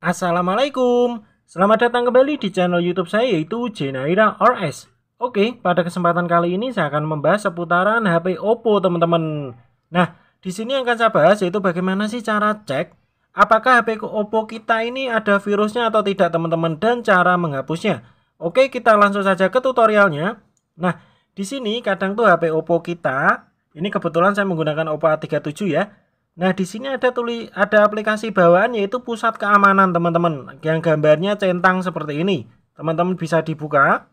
Assalamualaikum, selamat datang kembali di channel YouTube saya yaitu Jenaira RS. Oke, pada kesempatan kali ini saya akan membahas seputaran HP Oppo teman-teman. Nah, di sini yang akan saya bahas yaitu bagaimana sih cara cek apakah HP Oppo kita ini ada virusnya atau tidak teman-teman dan cara menghapusnya. Oke, kita langsung saja ke tutorialnya. Nah, di sini kadang tuh HP Oppo kita, ini kebetulan saya menggunakan Oppo A37 ya, Nah, di sini ada tuli ada aplikasi bawaan yaitu pusat keamanan, teman-teman. Yang gambarnya centang seperti ini. Teman-teman bisa dibuka.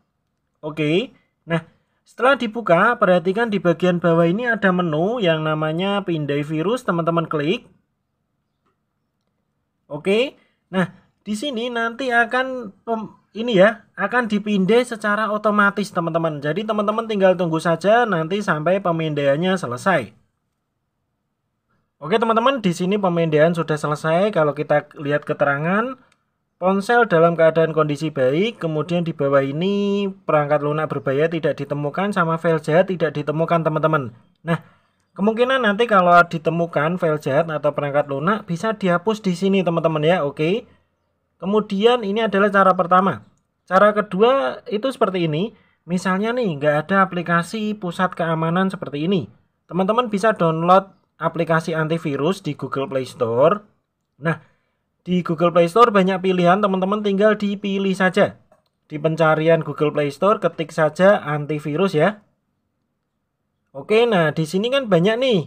Oke. Nah, setelah dibuka, perhatikan di bagian bawah ini ada menu yang namanya pindai virus, teman-teman klik. Oke. Nah, di sini nanti akan ini ya, akan dipindai secara otomatis, teman-teman. Jadi, teman-teman tinggal tunggu saja nanti sampai pemindaiannya selesai. Oke teman-teman, di sini pemindaian sudah selesai. Kalau kita lihat keterangan, ponsel dalam keadaan kondisi baik, kemudian di bawah ini perangkat lunak berbahaya tidak ditemukan, sama file jahat tidak ditemukan teman-teman. Nah, kemungkinan nanti kalau ditemukan file jahat atau perangkat lunak bisa dihapus di sini teman-teman ya, oke. Kemudian ini adalah cara pertama. Cara kedua itu seperti ini. Misalnya nih, nggak ada aplikasi pusat keamanan seperti ini. Teman-teman bisa download aplikasi antivirus di Google Play Store. Nah, di Google Play Store banyak pilihan, teman-teman tinggal dipilih saja. Di pencarian Google Play Store ketik saja antivirus ya. Oke, nah di sini kan banyak nih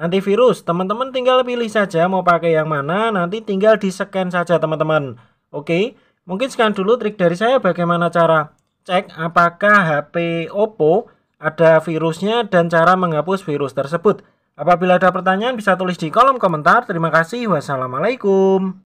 antivirus. Teman-teman tinggal pilih saja mau pakai yang mana, nanti tinggal di-scan saja teman-teman. Oke, mungkin sekian dulu trik dari saya bagaimana cara cek apakah HP Oppo ada virusnya dan cara menghapus virus tersebut. Apabila ada pertanyaan bisa tulis di kolom komentar. Terima kasih. Wassalamualaikum.